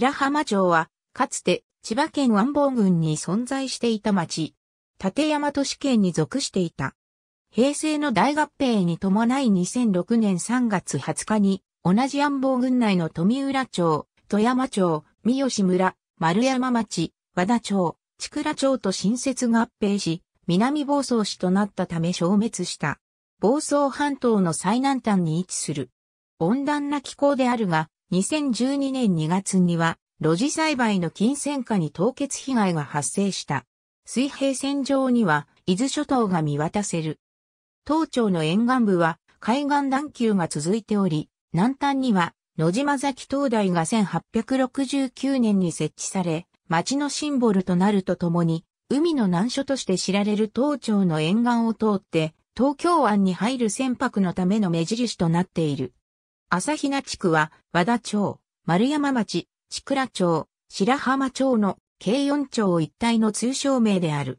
白浜町は、かつて千葉県安房郡に存在していた町、立山都市圏に属していた。平成の大合併に伴い2006年3月20日に、同じ安房郡内の富浦町、富山町、三好村、丸山町、和田町、千倉町と新設合併し、南房総市となったため消滅した。房総半島の最南端に位置する。温暖な気候であるが、2012年2月には、露地栽培の金銭化に凍結被害が発生した。水平線上には、伊豆諸島が見渡せる。東町の沿岸部は、海岸段丘が続いており、南端には、野島崎灯台が1869年に設置され、町のシンボルとなるとともに、海の難所として知られる東町の沿岸を通って、東京湾に入る船舶のための目印となっている。朝比奈地区は、和田町、丸山町、千倉町、白浜町の計4町一帯の通称名である。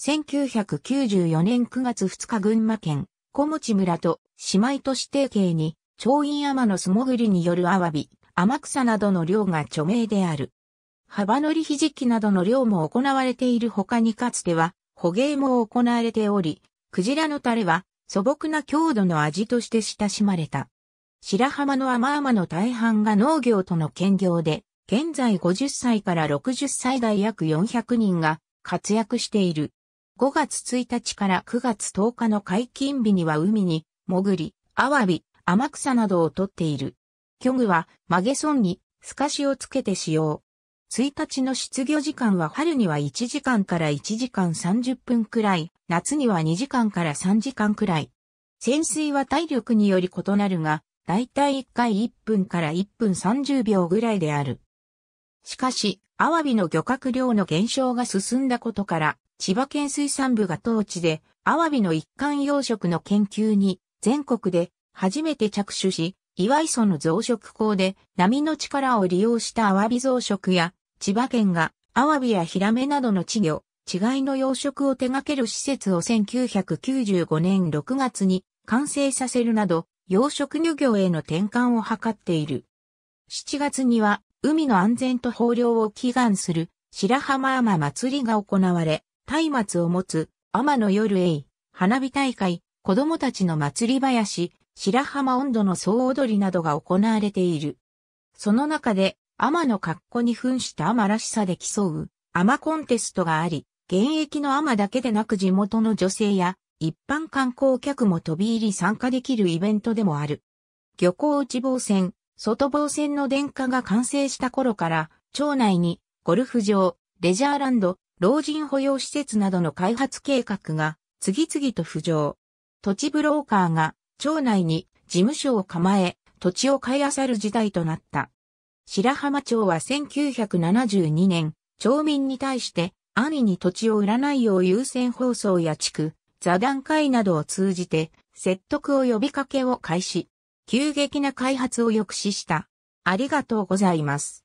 1994年9月2日群馬県、小持村と姉妹都市提携に、町院山の素潜りによるアワビ、天草などの漁が著名である。幅乗りひじきなどの漁も行われている他にかつては、捕鯨も行われており、クジラのタレは素朴な郷土の味として親しまれた。白浜の甘々の大半が農業との兼業で、現在50歳から60歳代約400人が活躍している。5月1日から9月10日の解禁日には海に潜り、アワビ、天草などを取っている。漁具は曲げ損に透かしをつけて使用。1日の出魚時間は春には1時間から1時間30分くらい、夏には2時間から3時間くらい。潜水は体力により異なるが、だいたい1回1分から1分30秒ぐらいである。しかし、アワビの漁獲量の減少が進んだことから、千葉県水産部が当地で、アワビの一貫養殖の研究に、全国で初めて着手し、岩磯の増殖港で波の力を利用したアワビ増殖や、千葉県がアワビやヒラメなどの稚魚、稚いの養殖を手掛ける施設を1995年6月に完成させるなど、養殖漁業への転換を図っている。7月には、海の安全と豊漁を祈願する、白浜天祭りが行われ、松明を持つ、天の夜へ、花火大会、子供たちの祭り林、白浜温度の総踊りなどが行われている。その中で、天の格好に噴した天らしさで競う、天コンテストがあり、現役の天だけでなく地元の女性や一般観光客も飛び入り参加できるイベントでもある。漁港内防線、外防線の電化が完成した頃から、町内にゴルフ場、レジャーランド、老人保養施設などの開発計画が次々と浮上。土地ブローカーが町内に事務所を構え、土地を買い漁る事態となった。白浜町は1972年、町民に対して安易に土地を売らないよう優先放送や地区、座談会などを通じて説得を呼びかけを開始、急激な開発を抑止した。ありがとうございます。